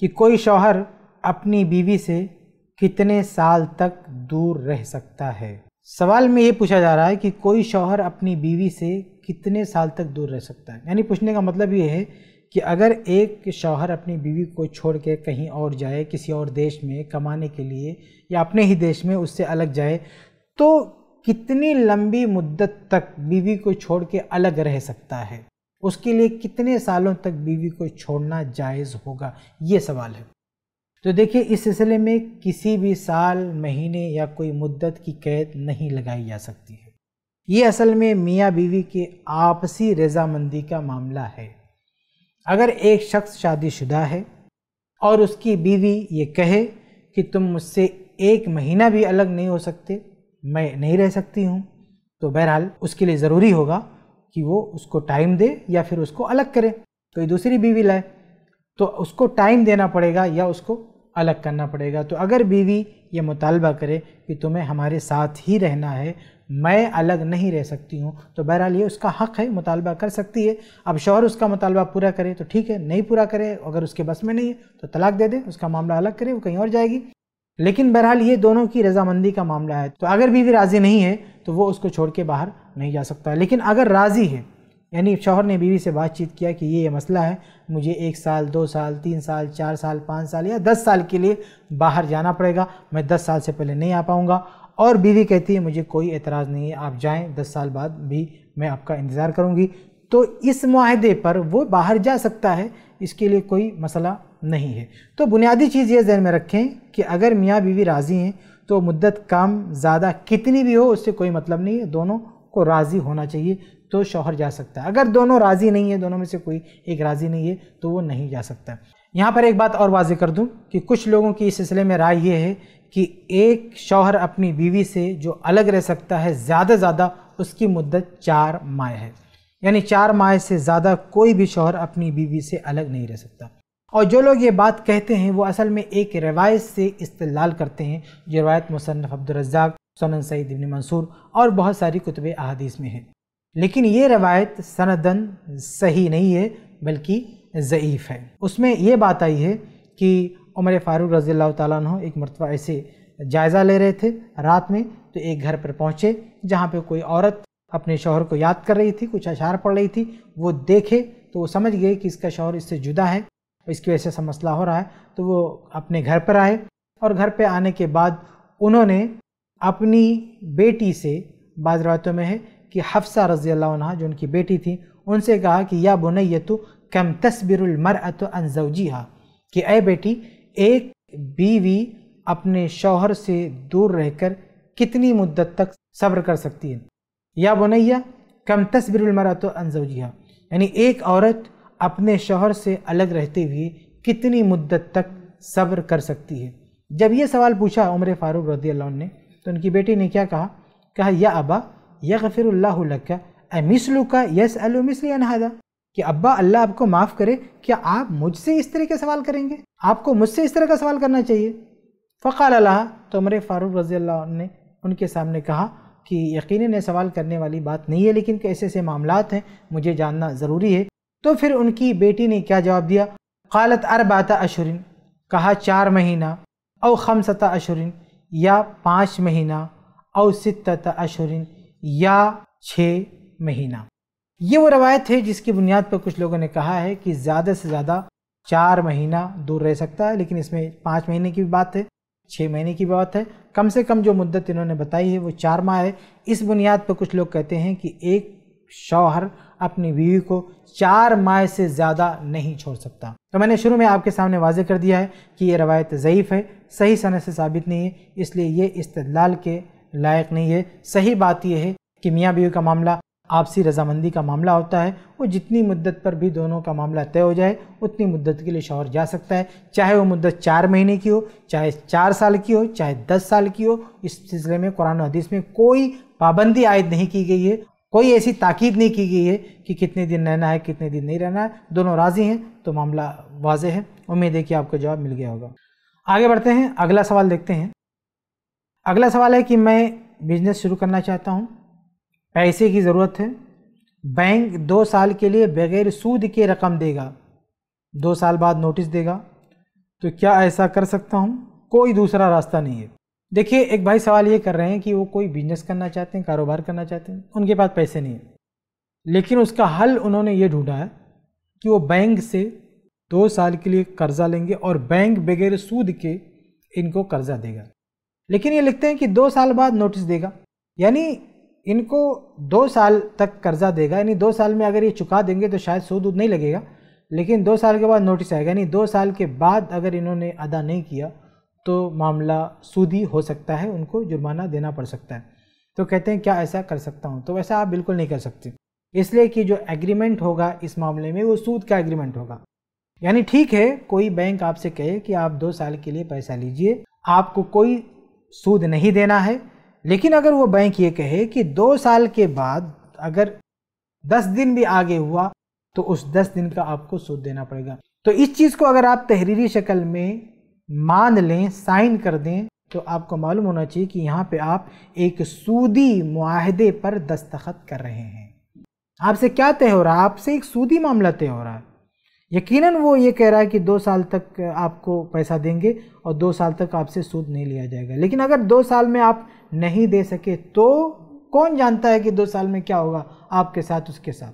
Speaker 1: कि कोई शौहर अपनी बीवी से कितने साल तक दूर रह सकता है सवाल में ये पूछा जा रहा है कि कोई शौहर अपनी बीवी से कितने साल तक दूर रह सकता है यानी पूछने का मतलब ये है कि अगर एक शौहर अपनी बीवी को छोड़ के कहीं और जाए किसी और देश में कमाने के लिए या अपने ही देश में उससे अलग जाए तो कितनी लंबी मुद्दत तक बीवी को छोड़ के अलग रह सकता है उसके लिए कितने सालों तक बीवी को छोड़ना जायज़ होगा ये सवाल है तो देखिए इस सिलसिले में किसी भी साल महीने या कोई मुद्दत की कैद नहीं लगाई जा सकती है ये असल में मियाँ बीवी के आपसी रजामंदी का मामला है अगर एक शख्स शादीशुदा है और उसकी बीवी ये कहे कि तुम मुझसे एक महीना भी अलग नहीं हो सकते मैं नहीं रह सकती हूँ तो बहरहाल उसके लिए ज़रूरी होगा कि वो उसको टाइम दे या फिर उसको अलग करे कोई तो दूसरी बीवी लाए तो उसको टाइम देना पड़ेगा या उसको अलग करना पड़ेगा तो अगर बीवी ये मुतालबा करे कि तुम्हें हमारे साथ ही रहना है मैं अलग नहीं रह सकती हूँ तो बहरहाल ये उसका हक़ है मुतालबा कर सकती है अब शोहर उसका मुतालबा पूरा करे तो ठीक है नहीं पूरा करे अगर उसके बस में नहीं है तो तलाक दे दे उसका मामला अलग करे वो कहीं और जाएगी लेकिन बहरहाल ये दोनों की रजामंदी का मामला है तो अगर बीवी राज़ी नहीं है तो वो उसको छोड़ के बाहर नहीं जा सकता लेकिन अगर राज़ी है यानी शौहर ने बीवी से बातचीत किया कि ये ये मसला है मुझे एक साल दो साल तीन साल चार साल पाँच साल या दस साल के लिए बाहर जाना पड़ेगा मैं दस साल से पहले नहीं आ पाऊँगा और बीवी कहती है मुझे कोई एतराज़ नहीं है आप जाएं दस साल बाद भी मैं आपका इंतज़ार करूँगी तो इस माहदे पर वो बाहर जा सकता है इसके लिए कोई मसला नहीं है तो बुनियादी चीज़ ये जहन में रखें कि अगर मियाँ बीवी राज़ी हैं तो मुद्दत काम ज़्यादा कितनी भी हो उससे कोई मतलब नहीं है दोनों को राज़ी होना चाहिए तो शौहर जा सकता है अगर दोनों राज़ी नहीं है दोनों में से कोई एक राज़ी नहीं है तो वो नहीं जा सकता यहाँ पर एक बात और वाजे कर दूँ कि कुछ लोगों की इस सिलसिले में राय ये है कि एक शौहर अपनी बीवी से जो अलग रह सकता है ज़्यादा ज़्यादा उसकी मुद्दत चार माह है यानी चार माह से ज़्यादा कोई भी शौहर अपनी बीवी से अलग नहीं रह सकता और जो लोग ये बात कहते हैं वो असल में एक रवायत से इस्तेलाल करते हैं जो रवायत मुसनफ़ अब्दुलरजाक सोनन सईद इबन मंसूर और बहुत सारी कुतब अहादीस में है लेकिन ये रवायत सनदन सही नहीं है बल्कि ज़यीफ़ है उसमें यह बात आई है कि उमर फ़ारूक रज़ी तु एक मरतबा ऐसे जायज़ा ले रहे थे रात में तो एक घर पर पहुँचे जहाँ पर कोई औरत अपने शोहर को याद कर रही थी कुछ अशार पड़ रही थी वो देखे तो वो समझ गए कि इसका शोहर इससे जुदा है इसकी वजह से मसला हो रहा है तो वो अपने घर पर आए और घर पर आने के बाद उन्होंने अपनी बेटी से बाज रवायतों में है कि हफ्सा रजी अल्लाह जो उनकी बेटी थी उनसे कहा कि या बुनै तो कम तस्बिरमर अतो अनजी हा कि अ बेटी एक बीवी अपने शौहर से दूर रहकर कितनी मुद्दत तक सब्र कर सकती है या बोनैया कम तस्बिरमरा तो अनजोजिया यानी एक औरत अपने शौहर से अलग रहते हुए कितनी मुद्दत तक सब्र कर सकती है जब ये सवाल पूछा उम्र फ़ारूक रदी ने तो उनकी बेटी ने क्या कहा कहा या अबा या गफ़िरल्ला मिसलू का यस अलू कि अब्बा अल्लाह आपको माफ़ करे क्या आप मुझसे इस तरह के सवाल करेंगे आपको मुझसे इस तरह का सवाल करना चाहिए फ़क़ाल अल्लाह तो उमर फ़ारूक रज़ी ने उनके सामने कहा कि यकीन सवाल करने वाली बात नहीं है लेकिन कैसे ऐसे मामला हैं मुझे जानना ज़रूरी है तो फिर उनकी बेटी ने क्या जवाब दिया कालत अरबाता अशुरिन कहा चार महीना और खमसता अशुरिन या पाँच महीना और सितता अशुरिन या छः महीना ये वो रवायत है जिसकी बुनियाद पर कुछ लोगों ने कहा है कि ज़्यादा से ज़्यादा चार महीना दूर रह सकता है लेकिन इसमें पाँच महीने की भी बात है छः महीने की बात है कम से कम जो मुद्दत इन्होंने बताई है वो चार माह है इस बुनियाद पर कुछ लोग कहते हैं कि एक शौहर अपनी बीवी को चार माह से ज़्यादा नहीं छोड़ सकता तो मैंने शुरू में आपके सामने वाजे कर दिया है कि ये रवायत ज़यीफ़ है सही सन से साबित नहीं है इसलिए ये इस्तलाल के लायक नहीं है सही बात यह है कि मियाँ बीवी का मामला आपसी रजामंदी का मामला होता है वो जितनी मुद्दत पर भी दोनों का मामला तय हो जाए उतनी मुद्दत के लिए शौहर जा सकता है चाहे वो मुद्दत चार महीने की हो चाहे चार साल की हो चाहे दस साल की हो इस सिलसिले में कुरान हदीस में कोई पाबंदी आयद नहीं की गई है कोई ऐसी ताकीद नहीं की गई है कि कितने दिन रहना है कितने दिन नहीं रहना है दोनों राज़ी हैं तो मामला वाजह है उम्मीद है कि आपको जवाब मिल गया होगा आगे बढ़ते हैं अगला सवाल देखते हैं अगला सवाल है कि मैं बिजनेस शुरू करना चाहता हूँ पैसे की ज़रूरत है बैंक दो साल के लिए बगैर सूद के रकम देगा दो साल बाद नोटिस देगा तो क्या ऐसा कर सकता हूँ कोई दूसरा रास्ता नहीं है देखिए एक भाई सवाल ये कर रहे हैं कि वो कोई बिजनेस करना चाहते हैं कारोबार करना चाहते हैं उनके पास पैसे नहीं है लेकिन उसका हल उन्होंने ये ढूंढा है कि वो बैंक से दो साल के लिए कर्ज़ा लेंगे और बैंक बगैर सूद के इनको कर्ज़ा देगा लेकिन ये लिखते हैं कि दो साल बाद नोटिस देगा यानी इनको दो साल तक कर्जा देगा यानी दो साल में अगर ये चुका देंगे तो शायद सूद उद नहीं लगेगा लेकिन दो साल के बाद नोटिस आएगा यानी दो साल के बाद अगर इन्होंने अदा नहीं किया तो मामला सूदी हो सकता है उनको जुर्माना देना पड़ सकता है तो कहते हैं क्या ऐसा कर सकता हूँ तो वैसा आप बिल्कुल नहीं कर सकते इसलिए कि जो एग्रीमेंट होगा इस मामले में वो सूद का एग्रीमेंट होगा यानी ठीक है कोई बैंक आपसे कहे कि आप दो साल के लिए पैसा लीजिए आपको कोई सूद नहीं देना है लेकिन अगर वो बैंक ये कहे कि दो साल के बाद अगर दस दिन भी आगे हुआ तो उस दस दिन का आपको सूद देना पड़ेगा तो इस चीज़ को अगर आप तहरीरी शक्ल में मान लें साइन कर दें तो आपको मालूम होना चाहिए कि यहाँ पे आप एक सूदी माहदे पर दस्तखत कर रहे हैं आपसे क्या तय हो रहा है आपसे एक सूदी मामला तय हो रहा है यकीनन वो ये कह रहा है कि दो साल तक आपको पैसा देंगे और दो साल तक आपसे सूद नहीं लिया जाएगा लेकिन अगर दो साल में आप नहीं दे सके तो कौन जानता है कि दो साल में क्या होगा आपके साथ उसके साथ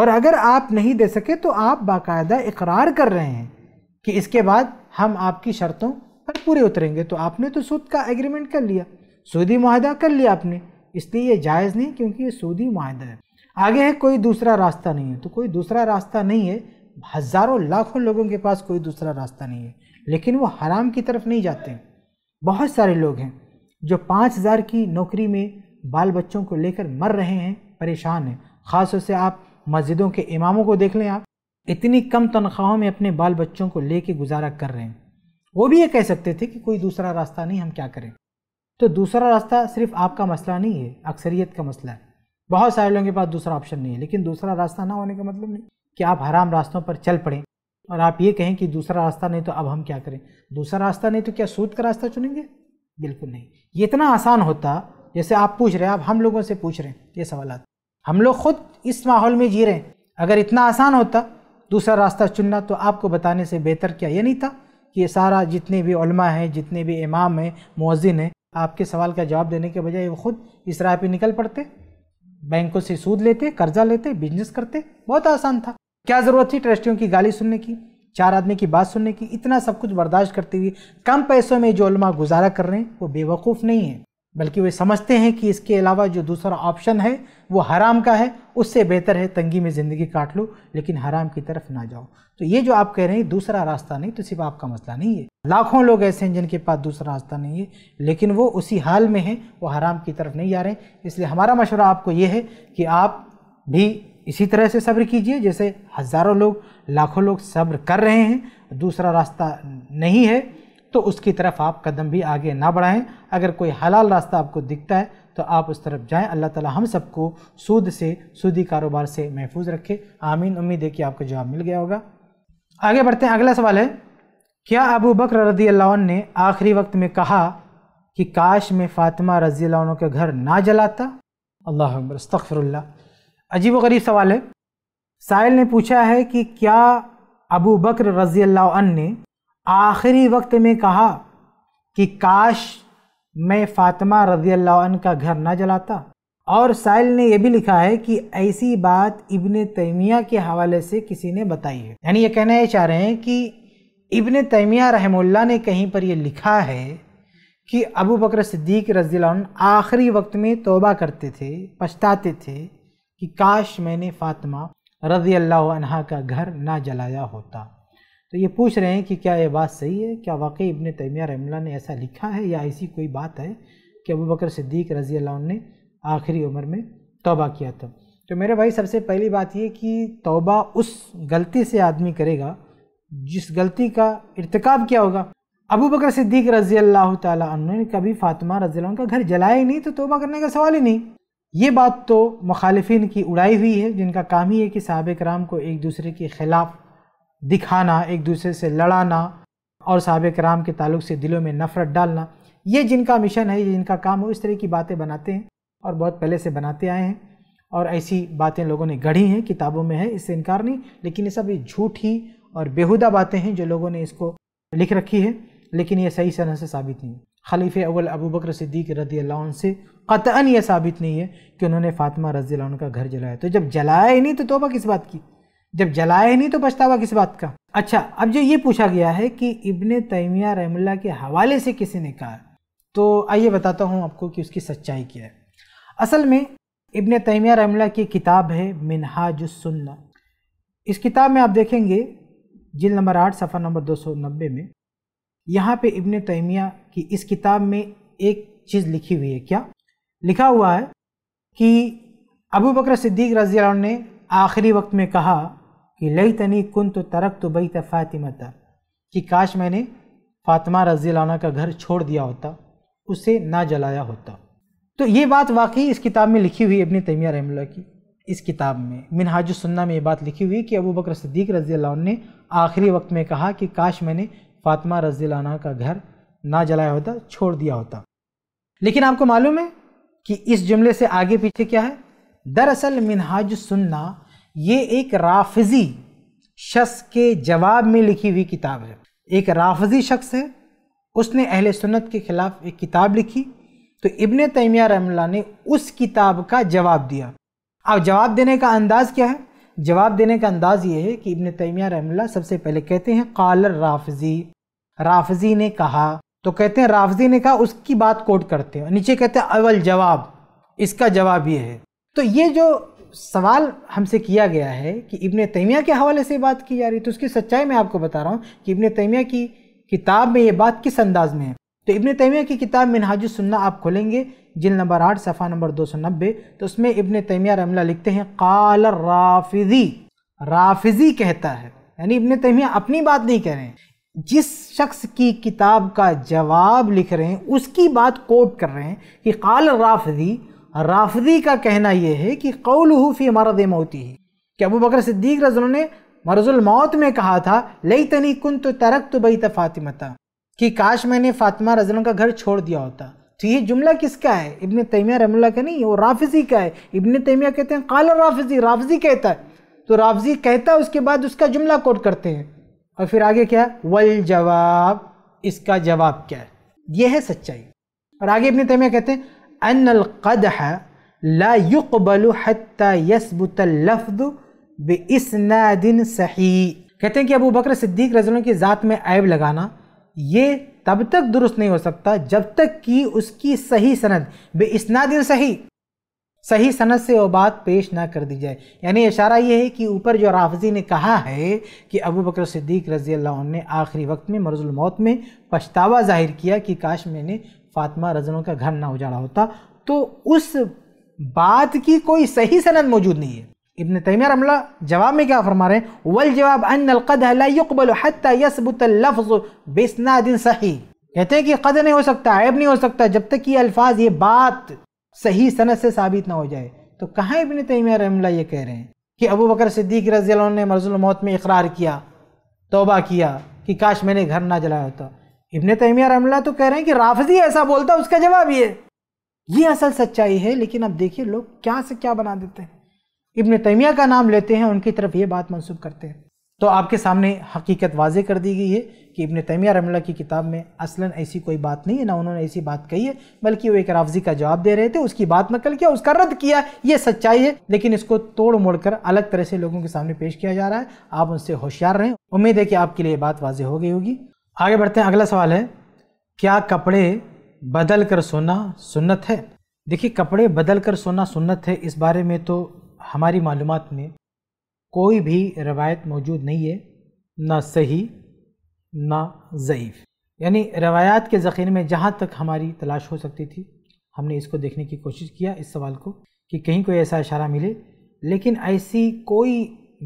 Speaker 1: और अगर आप नहीं दे सके तो आप बाकायदा इकरार कर रहे हैं कि इसके बाद हम आपकी शर्तों पर पूरे उतरेंगे तो आपने तो सूद का एग्रीमेंट कर लिया सूदी माहदा कर लिया आपने इसलिए ये जायज़ नहीं क्योंकि ये सूदी माहदा है आगे है कोई दूसरा रास्ता नहीं है तो कोई दूसरा रास्ता नहीं है हज़ारों लाखों लोगों के पास कोई दूसरा रास्ता नहीं है लेकिन वो हराम की तरफ नहीं जाते बहुत सारे लोग हैं जो पाँच हज़ार की नौकरी में बाल बच्चों को लेकर मर रहे हैं परेशान हैं ख़ास से आप मस्जिदों के इमामों को देख लें आप इतनी कम तनख्वाहों में अपने बाल बच्चों को लेके गुजारा कर रहे हैं वो भी ये कह सकते थे कि कोई दूसरा रास्ता नहीं हम क्या करें तो दूसरा रास्ता सिर्फ आपका मसला नहीं है अक्सरियत का मसला है बहुत सारे लोगों के पास दूसरा ऑप्शन नहीं है लेकिन दूसरा रास्ता ना होने का मतलब नहीं कि आप हराम रास्तों पर चल पड़ें और आप ये कहें कि दूसरा रास्ता नहीं तो अब हम क्या करें दूसरा रास्ता नहीं तो क्या सूद का रास्ता चुनेंगे बिल्कुल नहीं ये इतना आसान होता जैसे आप पूछ रहे हैं आप हम लोगों से पूछ रहे हैं ये सवाल हम लोग खुद इस माहौल में जी रहे हैं अगर इतना आसान होता दूसरा रास्ता चुनना तो आपको बताने से बेहतर क्या ये नहीं था कि ये सारा जितने भी उलमा हैं जितने भी इमाम हैं मौजिन हैं आपके सवाल का जवाब देने के बजाय वो खुद इस राह पर निकल पड़ते बैंकों से सूद लेते कर्जा लेते बिजनेस करते बहुत आसान था क्या ज़रूरत थी ट्रस्टियों की गाली सुनने की चार आदमी की बात सुनने की इतना सब कुछ बर्दाश्त करते हुए कम पैसों में जो उलमा गुजारा कर रहे हैं वो बेवकूफ़ नहीं है बल्कि वे समझते हैं कि इसके अलावा जो दूसरा ऑप्शन है वो हराम का है उससे बेहतर है तंगी में ज़िंदगी काट लो लेकिन हराम की तरफ ना जाओ तो ये जो आप कह रहे हैं दूसरा रास्ता नहीं तो सिर्फ आपका मसला नहीं है लाखों लोग ऐसे हैं जिनके पास दूसरा रास्ता नहीं है लेकिन वो उसी हाल में हैं वो हराम की तरफ नहीं जा रहे हैं इसलिए हमारा मशवरा आपको ये है कि आप भी इसी तरह से सब्र कीजिए जैसे हज़ारों लोग लाखों लोग सब्र कर रहे हैं दूसरा रास्ता नहीं है तो उसकी तरफ आप कदम भी आगे ना बढ़ाएं अगर कोई हलाल रास्ता आपको दिखता है तो आप उस तरफ जाएं अल्लाह ताला हम सबको सूद से सूदी कारोबार से महफूज रखे आमीन उम्मीद है कि आपको जवाब मिल गया होगा आगे बढ़ते हैं अगला सवाल है क्या अबू बकर रज़ी अल्लाह ने आखिरी वक्त में कहा कि काश मैं फ़ातिमा रजी के घर ना जलाता अल्लाह अकबर अजीबोगरीब सवाल है साहिल ने पूछा है कि क्या अबू बकर रजी अन ने आखिरी वक्त में कहा कि काश मैं फ़ातिमा रजी अन का घर ना जलाता और साइल ने यह भी लिखा है कि ऐसी बात इबन तैमिया के हवाले से किसी ने बताई है यानी ये कहना ये चाह रहे हैं कि इबन तैमिया रहमुल्ला ने कहीं पर यह लिखा है कि अबू बकर सिद्दीक रजील आखिरी वक्त में तोबा करते थे पछताते थे कि काश मैंने फ़ातिमा रज़ी अल्लाह का घर ना जलाया होता तो ये पूछ रहे हैं कि क्या ये बात सही है क्या वाकई इबन तैमिया रमला ने ऐसा लिखा है या ऐसी कोई बात है कि अबू बकर सिद्दीक रज़ी अल्लाह ने आखिरी उम्र में तोबा किया था तो मेरे भाई सबसे पहली बात ये कि तोबा उस गलती से आदमी करेगा जिस गलती का इरतकब किया होगा अबू बकर सिद्दीक रज़ी अल्लाह तु ने कभी फ़ातिमा रज़ी का घर जलाया ही नहीं तो तोबा करने का सवाल ही नहीं ये बात तो मुखालफन की उड़ाई हुई है जिनका काम ही है कि सहाब कराम को एक दूसरे के ख़िलाफ़ दिखाना एक दूसरे से लड़ाना और साहब कराम के ताल्लुक से दिलों में नफ़रत डालना ये जिनका मिशन है ये जिनका काम हो इस तरह की बातें बनाते हैं और बहुत पहले से बनाते आए हैं और ऐसी बातें लोगों ने गढ़ी हैं किताबों में है इससे इनकार नहीं लेकिन ये सब ये झूठी और बेहुदा बातें हैं जो लोगों ने इसको लिख रखी है लेकिन ये सही सरह से साबित नहीं खलीफ अव्वल अबू बकर सिद्दीक रदी अल्लाह से कतअन यह साबित नहीं है कि उन्होंने फातिमा रजील का घर जलाया तो जब जलाया ही नहीं तो तोबा किस बात की जब जलाया ही नहीं तो पछतावा किस बात का अच्छा अब जो ये पूछा गया है कि इबन तैमिया रहमुल्ला के हवाले से किसी ने कहा तो आइए बताता हूँ आपको कि उसकी सच्चाई क्या है असल में इबन तैमिया रहमुल्ला की किताब है मिनहाजुसन्ना इस किताब में आप देखेंगे जिल नंबर आठ सफ़ा नंबर दो सौ नब्बे में यहाँ पे इबन तैमिया की इस किताब में एक चीज़ लिखी हुई है क्या लिखा हुआ है कि अबू बकर सिद्दीक रजी ने आखिरी वक्त में कहा कि लई तनी कुन तो तरक तो बई फ़ातिमता कि काश मैंने फ़ातिमा रजी का घर छोड़ दिया होता उसे ना जलाया होता तो ये बात वाकई इस किताब में लिखी हुई इबनी तैमिया रहमल्ला की इस किताब में सुन्ना में ये बात लिखी हुई कि अबू बकर सिद्दीक रजी ने आखिरी वक्त में कहा कि काश मैंने फ़ातिमा रजी का घर ना जलाया होता छोड़ दिया होता लेकिन आपको मालूम है कि इस जुमले से आगे पीछे क्या है दरअसल मिनहाज सुन्ना ये एक राफजी शख्स के जवाब में लिखी हुई किताब है एक राफजी शख्स है उसने अहल सुन्नत के ख़िलाफ़ एक किताब लिखी तो इबन तैमिया रहमल्ला ने उस किताब का जवाब दिया अब जवाब देने का अंदाज़ क्या है जवाब देने का अंदाज़ ये है कि इबन तैमिया रहमल्ला सबसे पहले कहते हैं कालर राफजी राफजी ने कहा तो कहते हैं राफजी ने कहा उसकी बात कोट करते हैं नीचे कहते हैं अवल जवाब इसका जवाब ये है तो ये जो सवाल हमसे किया गया है कि इब्ने तैमिया के हवाले से बात की जा रही तो उसकी सच्चाई मैं आपको बता रहा हूँ कि इब्ने तैमिया की किताब में ये बात किस अंदाज में है तो इब्ने तैमिया की किताब सुन्ना आप खोलेंगे जिल नंबर आठ सफ़ा नंबर दो सौ नब्बे तो उसमें इब्ने तैमिया रमला लिखते हैं काल राफिजी राफिजी कहता है यानी इब्ने तैमिया अपनी बात नहीं कह रहे हैं जिस शख्स की किताब का जवाब लिख रहे हैं उसकी बात कोट कर रहे हैं कि काल राफदी राफदी का कहना यह है कि कौल हूफ़ी हमारा मौती है कि अबू बकर सिद्दीक रज ने मरजुल मौत में कहा था लई तनी कुन तो तरक तो बई फातिमता कि काश मैंने फातिमा रजनों का घर छोड़ दिया होता तो ये जुमला किसका है इबन तैमिया रमुल्ला का नहीं वो राफजी का है इबन तैमिया कहते हैं क़ाल राफजी राफजी कहता है तो राफजी कहता है उसके बाद उसका जुमला कोट करते हैं और फिर आगे क्या वल जवाब इसका जवाब क्या है यह है सच्चाई और आगे अपने तैमिया कहते हैं अन है ला युकबलु हत्ता यसबुत लफ्द दिन सही कहते हैं कि अबू बकर सिद्दीक रजलों की ज़ात में ऐब लगाना ये तब तक दुरुस्त नहीं हो सकता जब तक कि उसकी सही सनद बे दिन सही सही सनत से वो बात पेश ना कर दी जाए यानी इशारा ये है कि ऊपर जो राफजी ने कहा है कि अबू बकर सिद्दीक रज़ी अल्लाह ने आखिरी वक्त में मौत में पछतावा जाहिर किया कि काश मैंने फातिमा रजनों का घर ना उजाड़ा होता तो उस बात की कोई सही सनत मौजूद नहीं है इबन तैमिया रमला जवाब में क्या फरमा रहे हैं वल जवाब अनकबलफ़ बेसना दिन सही कहते हैं कि कद नहीं हो सकता ऐब नहीं हो सकता जब तक ये अल्फाज ये बात सही सनत से साबित ना हो जाए तो कहाँ इबन तैमिया रहमला ये कह रहे हैं कि अबू बकर सिद्दीक रजी ने मरजुल मौत में इकरार किया तोबा किया कि काश मैंने घर ना जलाया होता इबन तैमिया रहमला तो कह रहे हैं कि राफजी ऐसा बोलता उसका जवाब ये ये असल सच्चाई है लेकिन अब देखिए लोग क्या से क्या बना देते हैं इबन तैमिया का नाम लेते हैं उनकी तरफ ये बात मनसूब करते हैं तो आपके सामने हकीकत वाजे कर दी गई है कि इबन तैमिया रमला की किताब में असलन ऐसी कोई बात नहीं है ना उन्होंने ऐसी बात कही है बल्कि वो एक राफजी का जवाब दे रहे थे उसकी बात नकल किया उसका रद्द किया ये सच्चाई है लेकिन इसको तोड़ मोड़ कर अलग तरह से लोगों के सामने पेश किया जा रहा है आप उनसे होशियार रहें उम्मीद है कि आपके लिए बात वाजह हो गई होगी आगे बढ़ते हैं अगला सवाल है क्या कपड़े बदल कर सोना सुन्नत है देखिए कपड़े बदल कर सोना सुन्नत है इस बारे में तो हमारी मालूम में कोई भी रवायत मौजूद नहीं है ना सही ना ज़ईफ़ यानी रवायात के ज़ख़ीरे में जहाँ तक हमारी तलाश हो सकती थी हमने इसको देखने की कोशिश किया इस सवाल को कि कहीं कोई ऐसा इशारा मिले लेकिन ऐसी कोई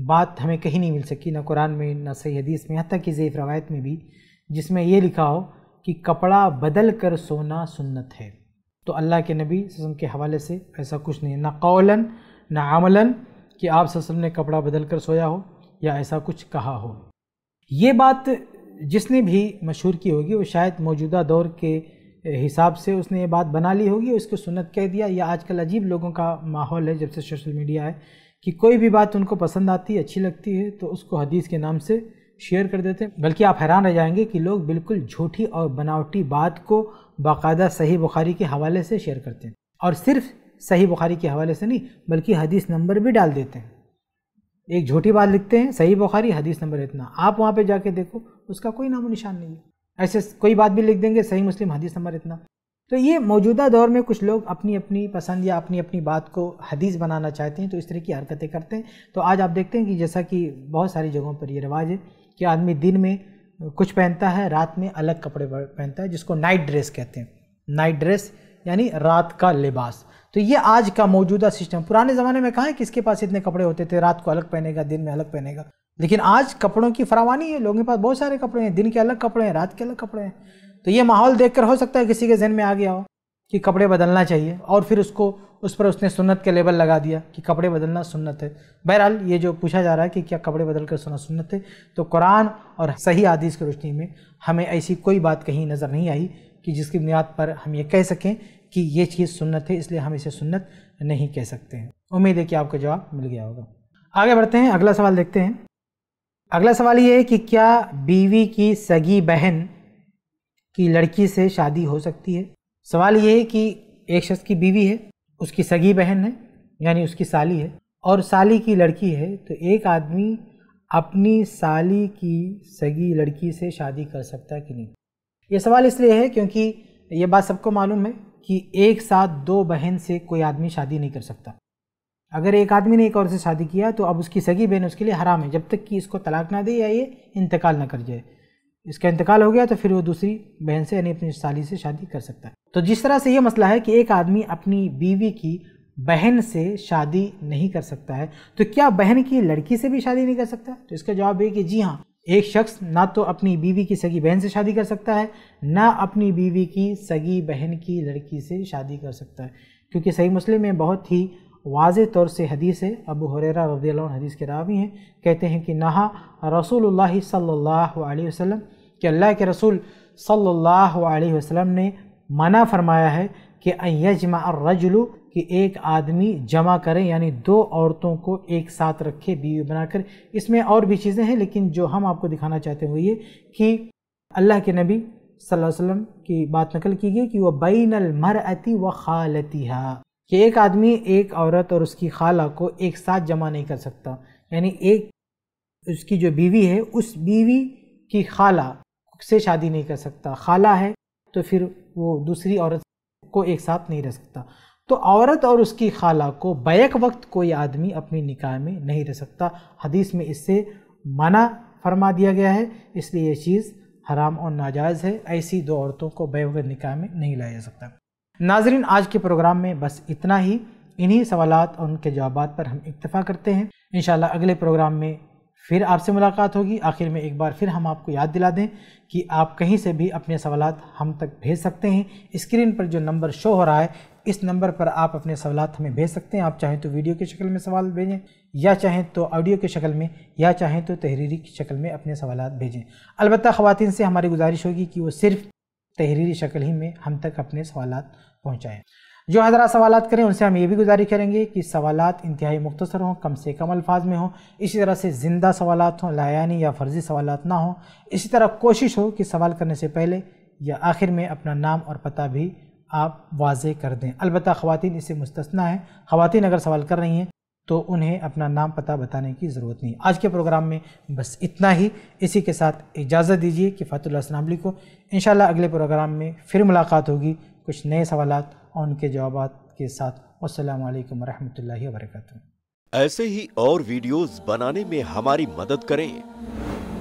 Speaker 1: बात हमें कहीं नहीं मिल सकी ना कुरान में ना सही हदीस में हती कि ज़यीफ़ रवायत में भी जिसमें यह लिखा हो कि कपड़ा बदल कर सोना सुन्नत है तो अल्लाह के नबी वसम के हवाले से ऐसा कुछ नहीं है ना कौलन ना आमला कि आप वसम ने कपड़ा बदल कर सोया हो या ऐसा कुछ कहा हो ये बात जिसने भी मशहूर की होगी वो शायद मौजूदा दौर के हिसाब से उसने ये बात बना ली होगी उसको सुनत कह दिया या आजकल अजीब लोगों का माहौल है जब से सोशल मीडिया है कि कोई भी बात उनको पसंद आती है अच्छी लगती है तो उसको हदीस के नाम से शेयर कर देते हैं बल्कि आप हैरान रह जाएंगे कि लोग बिल्कुल झूठी और बनावटी बात को बाकायदा सही बुखारी के हवाले से शेयर करते हैं और सिर्फ सही बुखारी के हवाले से नहीं बल्कि हदीस नंबर भी डाल देते हैं एक झूठी बात लिखते हैं सही बुखारी हदीस नंबर इतना आप वहाँ पे जाके देखो उसका कोई नामो निशान नहीं है ऐसे कोई बात भी लिख देंगे सही मुस्लिम हदीस नंबर इतना तो ये मौजूदा दौर में कुछ लोग अपनी अपनी पसंद या अपनी अपनी बात को हदीस बनाना चाहते हैं तो इस तरह की हरकतें करते हैं तो आज आप देखते हैं कि जैसा कि बहुत सारी जगहों पर ये रिवाज है कि आदमी दिन में कुछ पहनता है रात में अलग कपड़े पहनता है जिसको नाइट ड्रेस कहते हैं नाइट ड्रेस यानी रात का लिबास तो ये आज का मौजूदा सिस्टम पुराने ज़माने में कहा है किसके पास इतने कपड़े होते थे रात को अलग पहनेगा दिन में अलग पहनेगा लेकिन आज कपड़ों की फरावानी है लोगों के पास बहुत सारे कपड़े हैं दिन के अलग कपड़े हैं रात के अलग कपड़े हैं तो ये माहौल देख हो सकता है किसी के जहन में आ गया हो कि कपड़े बदलना चाहिए और फिर उसको उस पर उसने सुन्नत के लेबल लगा दिया कि कपड़े बदलना सुन्नत है बहरहाल ये जो पूछा जा रहा है कि क्या कपड़े बदल कर सुना सुन्नत है तो कुरान और सही आदिश की रोशनी में हमें ऐसी कोई बात कहीं नज़र नहीं आई कि जिसकी बुनियाद पर हम ये कह सकें कि ये चीज़ सुन्नत है इसलिए हम इसे सुन्नत नहीं कह सकते हैं उम्मीद है कि आपको जवाब मिल गया होगा आगे बढ़ते हैं अगला सवाल देखते हैं अगला सवाल ये है कि क्या बीवी की सगी बहन की लड़की से शादी हो सकती है सवाल ये है कि एक शख्स की बीवी है उसकी सगी बहन है यानी उसकी साली है और साली की लड़की है तो एक आदमी अपनी साली की सगी लड़की से शादी कर सकता है कि नहीं ये सवाल इसलिए है क्योंकि ये बात सबको मालूम है कि एक साथ दो बहन से कोई आदमी शादी नहीं कर सकता अगर एक आदमी ने एक और से शादी किया तो अब उसकी सगी बहन उसके लिए हराम है जब तक कि इसको तलाक ना दे या ये इंतकाल ना कर जाए इसका इंतकाल हो गया तो फिर वो दूसरी बहन से यानी अपनी साली से शादी कर सकता है तो जिस तरह से ये मसला है कि एक आदमी अपनी बीवी की बहन से शादी नहीं कर सकता है तो क्या बहन की लड़की से भी शादी नहीं कर सकता तो इसका जवाब है कि जी हाँ एक शख्स ना तो अपनी बीवी की सगी बहन से शादी कर सकता है ना अपनी बीवी की सगी बहन की लड़की से शादी कर सकता है क्योंकि सही मुस्लिम में बहुत ही वाज तौर से हदीस है अबू हुररा रजी हदीस के रावी हैं कहते हैं कि नहा रसूल सल्लल्लाहु अलैहि वसल्लम कि अल्लाह के रसूल सल्लल्लाहु अलैहि वसल्लम ने मना फरमाया है कि अयजमा रजलू कि एक आदमी जमा करें यानी दो औरतों को एक साथ रखे बीवी बनाकर इसमें और भी चीज़ें हैं लेकिन जो हम आपको दिखाना चाहते हैं वो ये कि अल्लाह के नबी सल्लल्लाहु अलैहि वसल्लम की बात नकल की गई कि वह बैन मर अति व हा कि एक आदमी एक औरत और उसकी खाला को एक साथ जमा नहीं कर सकता यानी एक उसकी जो बीवी है उस बीवी की खाला से शादी नहीं कर सकता खाला है तो फिर वो दूसरी औरत को एक साथ नहीं रख सकता तो औरत और उसकी खाला को बैक वक्त कोई आदमी अपने निकाह में नहीं रह सकता हदीस में इससे मना फरमा दिया गया है इसलिए ये चीज़ हराम और नाजायज़ है ऐसी दो औरतों को वक्त निकाह में नहीं लाया जा सकता नाजरीन आज के प्रोग्राम में बस इतना ही इन्हीं सवाल और उनके जवाब पर हम इतफ़ा करते हैं इन अगले प्रोग्राम में फिर आपसे मुलाकात होगी आखिर में एक बार फिर हम आपको याद दिला दें कि आप कहीं से भी अपने सवाल हम तक भेज सकते हैं स्क्रीन पर जो नंबर शो हो रहा है इस नंबर पर आप अपने सवाल हमें भेज सकते हैं आप चाहें तो वीडियो की शक्ल में सवाल भेजें या चाहें तो ऑडियो की शक्ल में या चाहें तो तहरीरी की शक्ल में अपने सवाल भेजें अलबत् ख़वान से हमारी गुजारिश होगी कि वो सिर्फ तहरीरी शक्ल ही में हम तक अपने सवाल पहुँचाएँ जो हजरा सवाल करें उनसे हम ये भी गुजारिश करेंगे कि सवाल इंतहाई मुख्तर हों कम से कम अल्फाज में हों इसी तरह से ज़िंदा सवाल हों लायानी या फर्जी सवाल ना हों इसी तरह कोशिश हो कि सवाल करने से पहले या आखिर में अपना नाम और पता भी आप वाज कर दें अलबत् खुवान इससे मुस्तना है ख़वान अगर सवाल कर रही हैं तो उन्हें अपना नाम पता बताने की ज़रूरत नहीं आज के प्रोग्राम में बस इतना ही इसी के साथ इजाज़त दीजिए कि फ़तुल्लासनामली को इन अगले प्रोग्राम में फिर मुलाकात होगी कुछ नए सवाल और उनके जवाब के साथ असलकम वरहमल वर्क ऐसे ही और वीडियोज़ बनाने में हमारी मदद करें